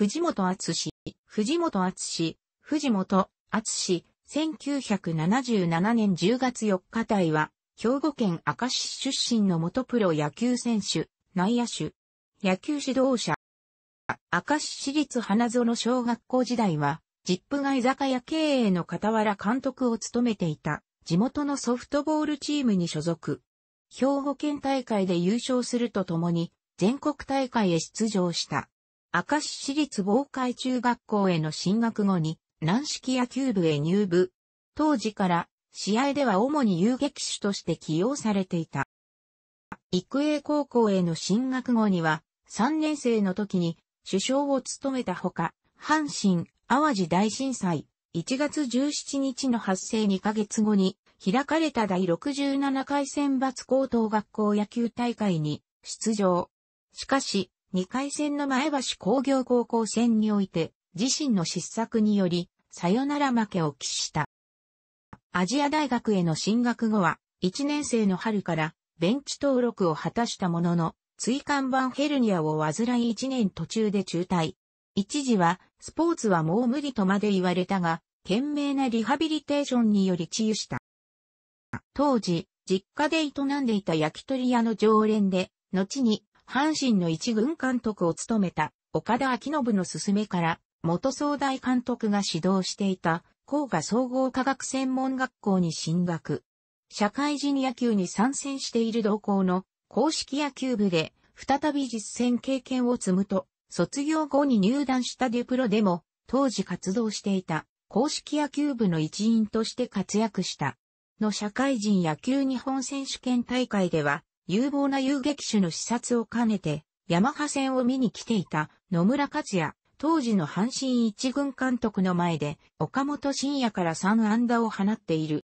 藤本厚氏、藤本厚氏、藤本厚氏、1977年10月4日体は、兵庫県明石市出身の元プロ野球選手、内野手、野球指導者。明石市立花園小学校時代は、ジップが居酒屋経営の傍ら監督を務めていた、地元のソフトボールチームに所属。兵庫県大会で優勝するとともに、全国大会へ出場した。明石市立防海中学校への進学後に、軟式野球部へ入部。当時から、試合では主に遊撃手として起用されていた。育英高校への進学後には、3年生の時に首相を務めたほか、阪神・淡路大震災、1月17日の発生2ヶ月後に、開かれた第67回選抜高等学校野球大会に出場。しかし、2回戦の前橋工業高校戦において、自身の失策により、さよなら負けを喫した。アジア大学への進学後は、1年生の春から、ベンチ登録を果たしたものの、椎間板ヘルニアを患い1年途中で中退。一時は、スポーツはもう無理とまで言われたが、懸命なリハビリテーションにより治癒した。当時、実家で営んでいた焼き鳥屋の常連で、後に阪神の一軍監督を務めた岡田昭信の勧めから、元総大監督が指導していた、甲賀総合科学専門学校に進学。社会人野球に参戦している同校の公式野球部で、再び実戦経験を積むと、卒業後に入団したデュプロでも、当時活動していた公式野球部の一員として活躍した。の社会人野球日本選手権大会では、有望な遊撃手の視察を兼ねて、ヤマハ戦を見に来ていた野村克也、当時の阪神一軍監督の前で、岡本晋也から3安打を放っている。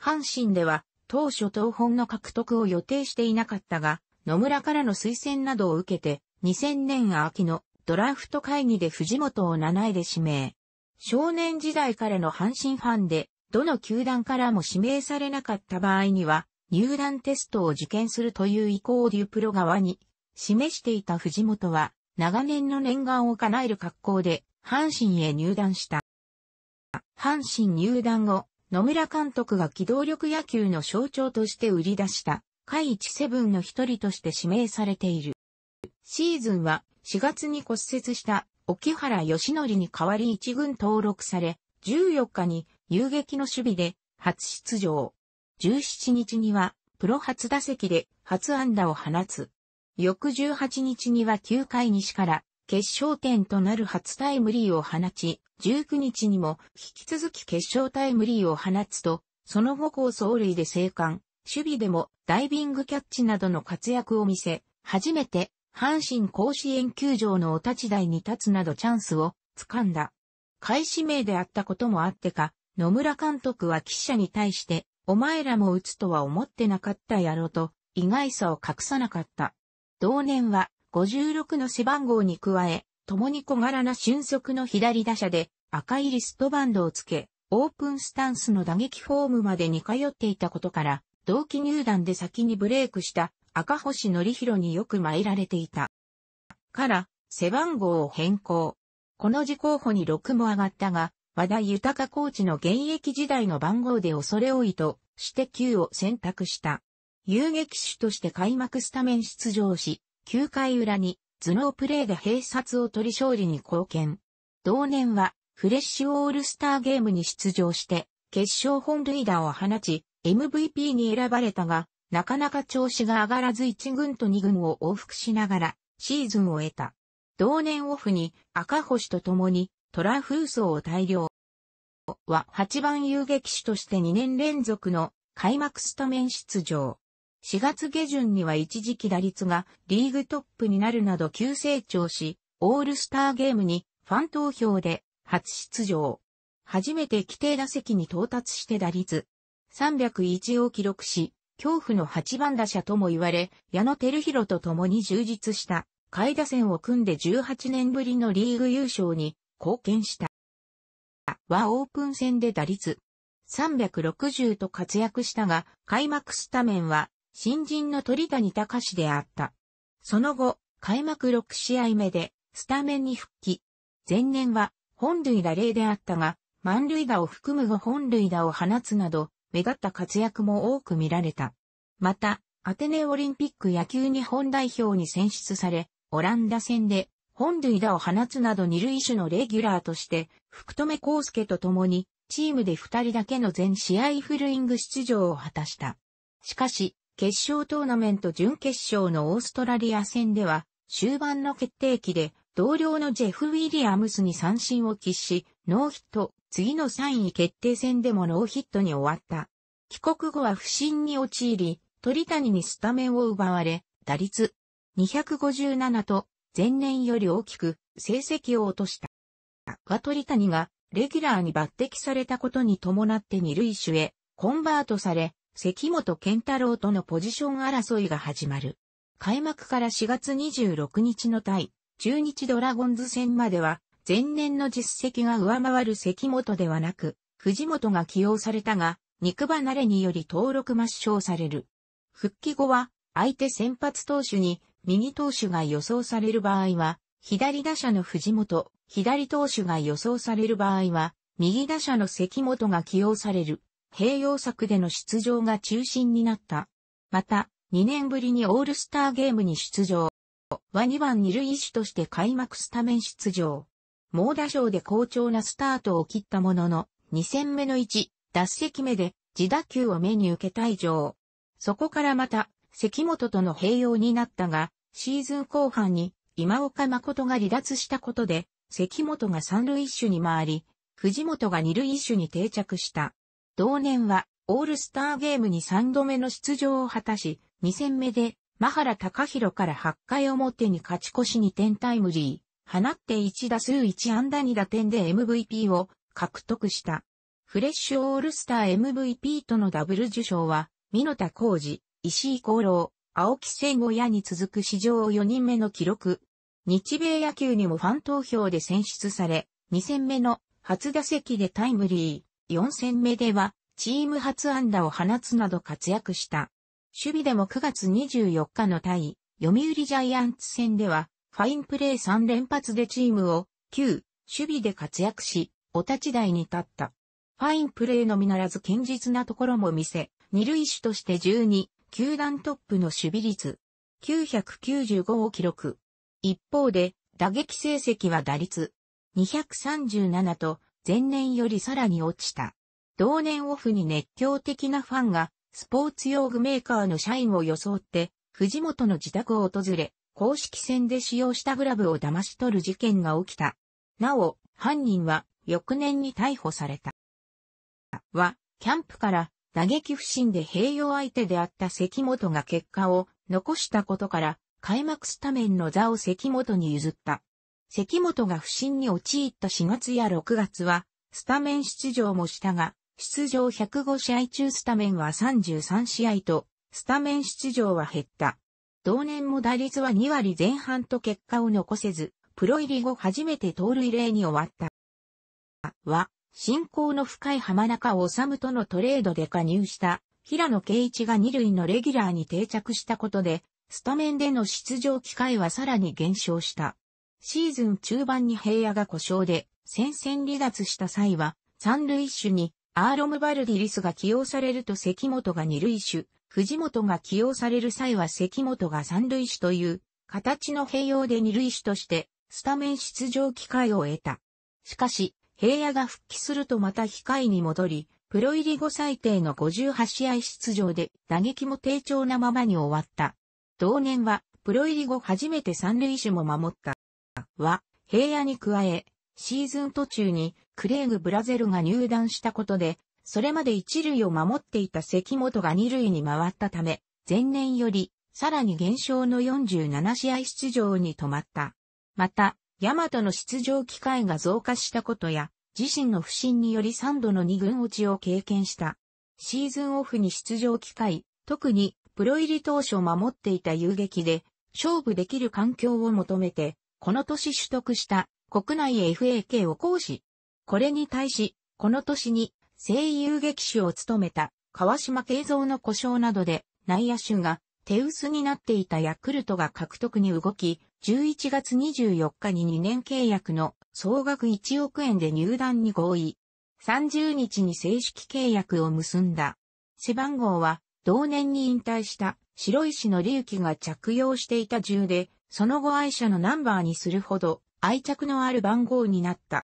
阪神では、当初東本の獲得を予定していなかったが、野村からの推薦などを受けて、2000年秋のドラフト会議で藤本を7位で指名。少年時代からの阪神ファンで、どの球団からも指名されなかった場合には、入団テストを受験するという意向をデュプロ側に示していた藤本は、長年の念願を叶える格好で、阪神へ入団した。阪神入団後、野村監督が機動力野球の象徴として売り出した、下一セブンの一人として指名されている。シーズンは4月に骨折した沖原義則に代わり一軍登録され、14日に遊撃の守備で初出場。17日には、プロ初打席で初安打を放つ。翌18日には9回西から決勝点となる初タイムリーを放ち、19日にも引き続き決勝タイムリーを放つと、その後高走塁で生還、守備でもダイビングキャッチなどの活躍を見せ、初めて阪神甲子園球場のお立ち台に立つなどチャンスを掴んだ。開始名であったこともあってか、野村監督は記者に対してお前らも打つとは思ってなかったやろと、意外さを隠さなかった。同年は、56の背番号に加え、共に小柄な俊足の左打者で、赤いリストバンドをつけ、オープンスタンスの打撃フォームまでに通っていたことから、同期入団で先にブレイクした赤星則弘によく参られていた。から、背番号を変更。この時候補に6も上がったが、和田豊コーチの現役時代の番号で恐れ多いとして9を選択した。遊撃手として開幕スタメン出場し、9回裏に頭脳プレーで併殺を取り勝利に貢献。同年はフレッシュオールスターゲームに出場して、決勝本塁打を放ち、MVP に選ばれたが、なかなか調子が上がらず1軍と2軍を往復しながら、シーズンを得た。同年オフに赤星と共にトラフーソを大量は8番遊撃手として2年連続の開幕スタメン出場。4月下旬には一時期打率がリーグトップになるなど急成長し、オールスターゲームにファン投票で初出場。初めて規定打席に到達して打率301を記録し、恐怖の8番打者とも言われ、矢野照弘と共に充実した、下位打線を組んで18年ぶりのリーグ優勝に貢献した。はオープン戦で打率360と活躍したが、開幕スタメンは新人の鳥谷隆であった。その後、開幕6試合目でスタメンに復帰。前年は本塁打0であったが、満塁打を含む5本塁打を放つなど、目立った活躍も多く見られた。また、アテネオリンピック野球日本代表に選出され、オランダ戦で本塁打を放つなど二塁手のレギュラーとして、福留孝介と共に、チームで二人だけの全試合フルイング出場を果たした。しかし、決勝トーナメント準決勝のオーストラリア戦では、終盤の決定機で、同僚のジェフ・ウィリアムスに三振を喫し、ノーヒット、次の3位決定戦でもノーヒットに終わった。帰国後は不審に陥り、鳥谷にスタメンを奪われ、打率257と前年より大きく成績を落とした。タ谷がレギュラーに抜擢されたことに伴って二塁手へコンバートされ、関本健太郎とのポジション争いが始まる。開幕から4月26日の対、中日ドラゴンズ戦までは、前年の実績が上回る関本ではなく、藤本が起用されたが、肉離れにより登録抹消される。復帰後は、相手先発投手に右投手が予想される場合は、左打者の藤本、左投手が予想される場合は、右打者の関本が起用される、併用策での出場が中心になった。また、2年ぶりにオールスターゲームに出場。は2番二塁手として開幕スタメン出場。猛打賞で好調なスタートを切ったものの、2戦目の1、脱席目で自打球を目に受け退場。そこからまた関本との併用になったが、シーズン後半に今岡誠が離脱したことで、関本が三塁一種に回り、藤本が二塁一種に定着した。同年は、オールスターゲームに三度目の出場を果たし、二戦目で、マハラ高弘から8回表に勝ち越し2点タイムリー、放って1打数1安打2打点で MVP を獲得した。フレッシュオールスター MVP とのダブル受賞は、美タ・田浩二、石井功労、青木千五矢に続く史上4人目の記録。日米野球にもファン投票で選出され、2戦目の初打席でタイムリー、4戦目ではチーム初安打を放つなど活躍した。守備でも9月24日の対、読売ジャイアンツ戦では、ファインプレー3連発でチームを9、守備で活躍し、お立ち台に立った。ファインプレーのみならず堅実なところも見せ、二塁手として12、球団トップの守備率、995を記録。一方で、打撃成績は打率、237と、前年よりさらに落ちた。同年オフに熱狂的なファンが、スポーツ用具メーカーの社員を装って、藤本の自宅を訪れ、公式戦で使用したグラブを騙し取る事件が起きた。なお、犯人は翌年に逮捕された。は、キャンプから打撃不振で併用相手であった関本が結果を残したことから、開幕スタメンの座を関本に譲った。関本が不振に陥った4月や6月は、スタメン出場もしたが、出場105試合中スタメンは33試合と、スタメン出場は減った。同年も打率は2割前半と結果を残せず、プロ入り後初めて盗塁例に終わった。は、信仰の深い浜中治とのトレードで加入した平野圭一が二塁のレギュラーに定着したことで、スタメンでの出場機会はさらに減少した。シーズン中盤に平野が故障で戦線離脱した際は、三塁手にアーロムバルディリスが起用されると関本が二塁手、藤本が起用される際は関本が三塁手という形の併用で二塁手としてスタメン出場機会を得た。しかし、平野が復帰するとまた控えに戻り、プロ入り後最低の58試合出場で打撃も低調なままに終わった。同年は、プロ入り後初めて三塁手も守った。は、平野に加え、シーズン途中にクレーグ・ブラゼルが入団したことで、それまで一塁を守っていた関本が二塁に回ったため、前年よりさらに減少の47試合出場に止まった。また、ヤマトの出場機会が増加したことや、自身の不振により3度の2軍落ちを経験した。シーズンオフに出場機会、特にプロ入り当初守っていた遊撃で、勝負できる環境を求めて、この年取得した国内 FAK を行使。これに対し、この年に声優劇手を務めた川島慶三の故障などで内野手が手薄になっていたヤクルトが獲得に動き、11月24日に2年契約の総額1億円で入団に合意。30日に正式契約を結んだ。背番号は同年に引退した白石の隆起が着用していた銃で、その後愛車のナンバーにするほど愛着のある番号になった。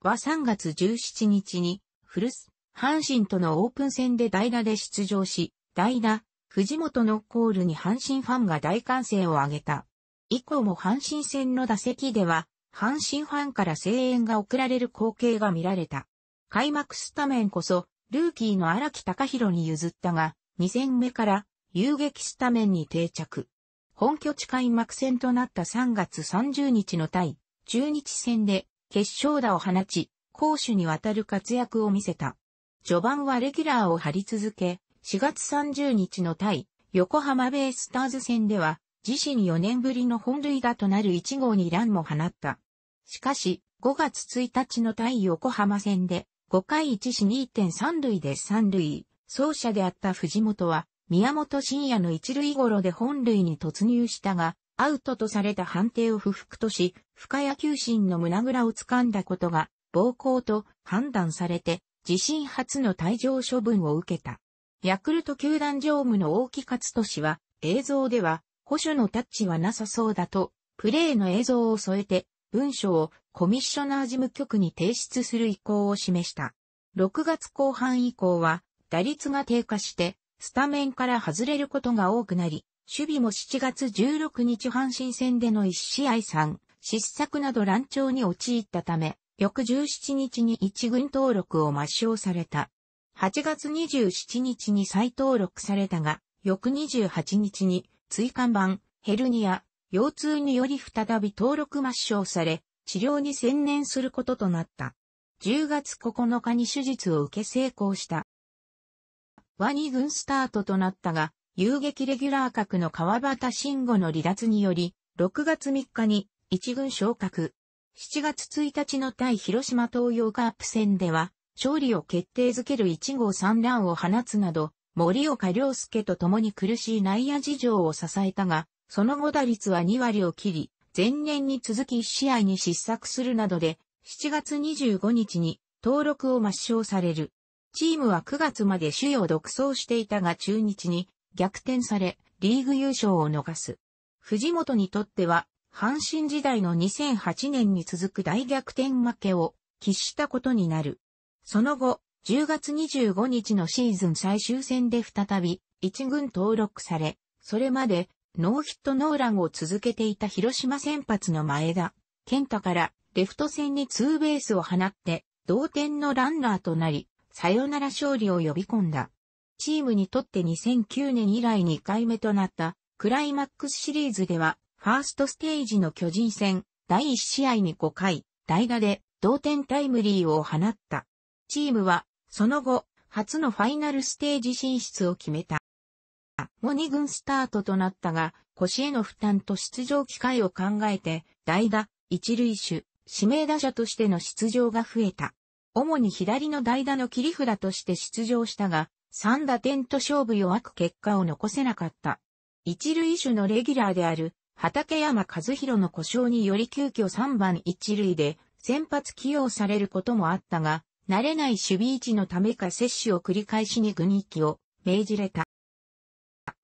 は3月17日に古巣、阪神とのオープン戦で代打で出場し、代打、藤本のコールに阪神ファンが大歓声を上げた。以降も阪神戦の打席では、阪神ファンから声援が送られる光景が見られた。開幕スタメンこそ、ルーキーの荒木隆弘に譲ったが、2戦目から遊撃スタメンに定着。本拠地開幕戦となった3月30日の対、中日戦で決勝打を放ち、攻守にわたる活躍を見せた。序盤はレギュラーを張り続け、4月30日の対横浜ベイスターズ戦では、自身4年ぶりの本塁打となる1号にランも放った。しかし、5月1日の対横浜戦で、5回1死2.3塁で3塁、走者であった藤本は、宮本深也の一塁頃で本塁に突入したが、アウトとされた判定を不服とし、深谷球心の胸ぐらを掴んだことが、暴行と判断されて、自身初の退場処分を受けた。ヤクルト球団常務の大木勝利は、映像では、保守のタッチはなさそうだと、プレーの映像を添えて、文書をコミッショナー事務局に提出する意向を示した。6月後半以降は、打率が低下して、スタメンから外れることが多くなり、守備も7月16日阪神戦での1試合3、失策など乱調に陥ったため、翌17日に1軍登録を抹消された。8月27日に再登録されたが、翌28日に椎間板、ヘルニア、腰痛により再び登録抹消され、治療に専念することとなった。10月9日に手術を受け成功した。ワニ軍スタートとなったが、遊撃レギュラー格の川端慎吾の離脱により、6月3日に一軍昇格。7月1日の対広島東洋カープ戦では、勝利を決定づける1号3ランを放つなど、森岡良介と共に苦しい内野事情を支えたが、その後打率は2割を切り、前年に続き1試合に失策するなどで、7月25日に登録を抹消される。チームは9月まで主要を独走していたが中日に逆転され、リーグ優勝を逃す。藤本にとっては、阪神時代の2008年に続く大逆転負けを喫したことになる。その後、10月25日のシーズン最終戦で再び一軍登録され、それまでノーヒットノーランを続けていた広島先発の前田、健太からレフト戦にツーベースを放って同点のランナーとなり、サヨナラ勝利を呼び込んだ。チームにとって2009年以来2回目となったクライマックスシリーズでは、ファーストステージの巨人戦第1試合に5回、代打で同点タイムリーを放った。チームは、その後、初のファイナルステージ進出を決めた。も2軍スタートとなったが、腰への負担と出場機会を考えて、代打、一塁手、指名打者としての出場が増えた。主に左の代打の切り札として出場したが、3打点と勝負弱く結果を残せなかった。一塁手のレギュラーである、畠山和弘の故障により急遽3番一塁で先発起用されることもあったが、慣れない守備位置のためか接種を繰り返しに軍域を命じれた。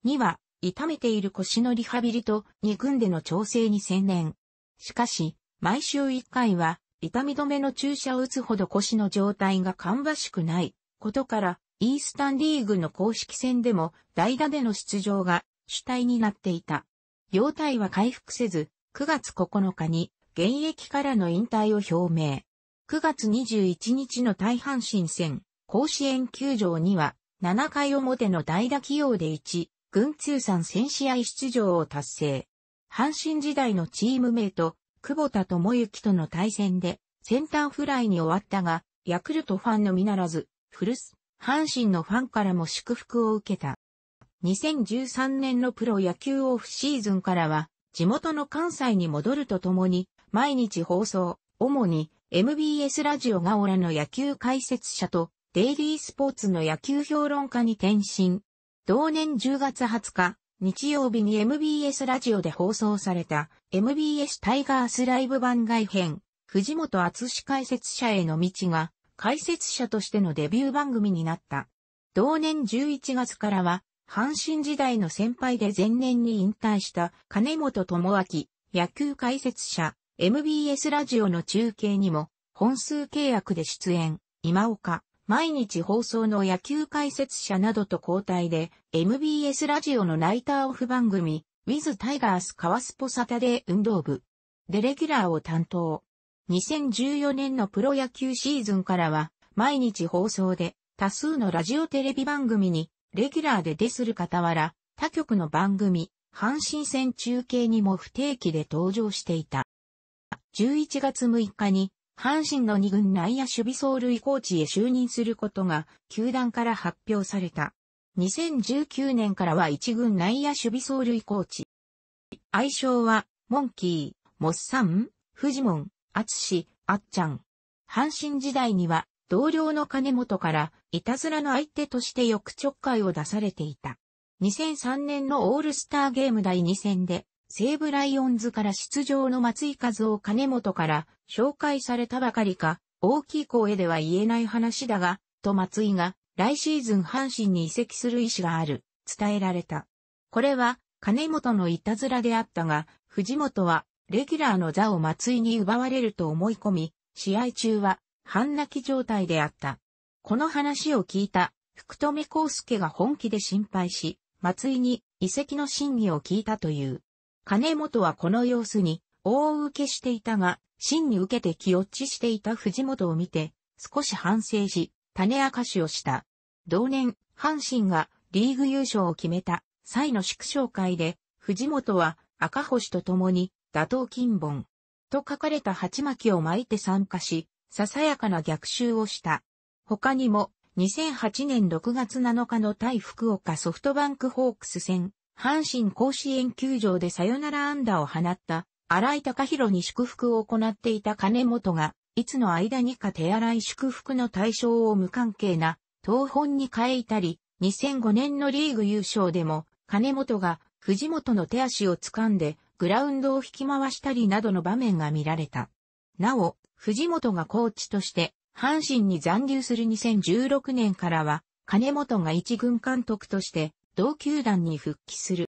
2は、痛めている腰のリハビリと2軍での調整に専念。しかし、毎週1回は、痛み止めの注射を打つほど腰の状態が芳しくないことから、イースタンリーグの公式戦でも代打での出場が主体になっていた。容体は回復せず、9月9日に現役からの引退を表明。9月21日の大阪神戦、甲子園球場には、7回表の代打起用で1、軍通算1000試合出場を達成。阪神時代のチームメイト、久保田智之との対戦で、センターフライに終わったが、ヤクルトファンのみならず、古巣、阪神のファンからも祝福を受けた。2013年のプロ野球オフシーズンからは、地元の関西に戻るとともに、毎日放送、主に MBS ラジオがオラの野球解説者と、デイリースポーツの野球評論家に転身。同年10月20日、日曜日に MBS ラジオで放送された MBS タイガースライブ番外編、藤本厚史解説者への道が解説者としてのデビュー番組になった。同年11月からは、阪神時代の先輩で前年に引退した金本智明、野球解説者、MBS ラジオの中継にも本数契約で出演、今岡、毎日放送の野球解説者などと交代で MBS ラジオのナイターオフ番組 With タイガースカワスポサタデー運動部でレギュラーを担当。2014年のプロ野球シーズンからは毎日放送で多数のラジオテレビ番組にレギュラーで出する傍ら他局の番組、阪神戦中継にも不定期で登場していた。11月6日に、阪神の2軍内野守備走塁コーチへ就任することが、球団から発表された。2019年からは1軍内野守備走塁コーチ。愛称は、モンキー、モッサン、フジモン、アツシ、アッチャン。阪神時代には、同僚の金本から、いたずらの相手としてよくちょっかいを出されていた。2003年のオールスターゲーム第2戦で、西武ライオンズから出場の松井和夫金本から紹介されたばかりか、大きい声では言えない話だが、と松井が来シーズン阪神に移籍する意思がある、伝えられた。これは金本のいたずらであったが、藤本はレギュラーの座を松井に奪われると思い込み、試合中は半泣き状態であった。この話を聞いた福留康介が本気で心配し、松井に移籍の真偽を聞いたという。金本はこの様子に、大受けしていたが、真に受けて気落ちしていた藤本を見て、少し反省し、種明かしをした。同年、阪神がリーグ優勝を決めた際の祝勝会で、藤本は赤星と共に、打倒金本と書かれた鉢巻きを巻いて参加し、ささやかな逆襲をした。他にも、2008年6月7日の対福岡ソフトバンクホークス戦阪神甲子園球場でサヨナラ安打を放った荒井隆弘に祝福を行っていた金本が、いつの間にか手荒い祝福の対象を無関係な東本に変えいたり、2005年のリーグ優勝でも、金本が藤本の手足を掴んでグラウンドを引き回したりなどの場面が見られた。なお、藤本がコーチとして阪神に残留する2016年からは、金本が一軍監督として同球団に復帰する。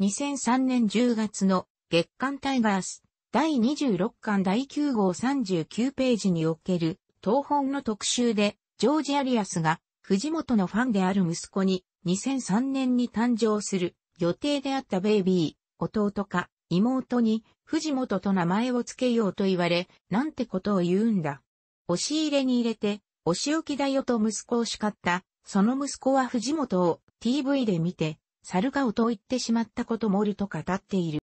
2003年10月の月刊タイガース第26巻第9号39ページにおける東本の特集でジョージ・アリアスが藤本のファンである息子に2003年に誕生する予定であったベイビー、弟か妹に藤本と名前を付けようと言われ、なんてことを言うんだ。押し入れに入れて、お仕置きだよと息子を叱った、その息子は藤本を TV で見て、猿顔と言ってしまったこともおると語っている。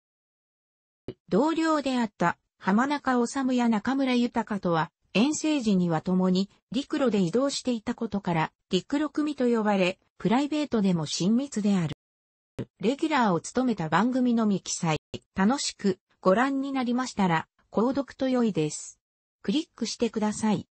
同僚であった浜中治や中村豊とは、遠征時には共に陸路で移動していたことから陸路組と呼ばれ、プライベートでも親密である。レギュラーを務めた番組のみ記載。楽しくご覧になりましたら、購読と良いです。クリックしてください。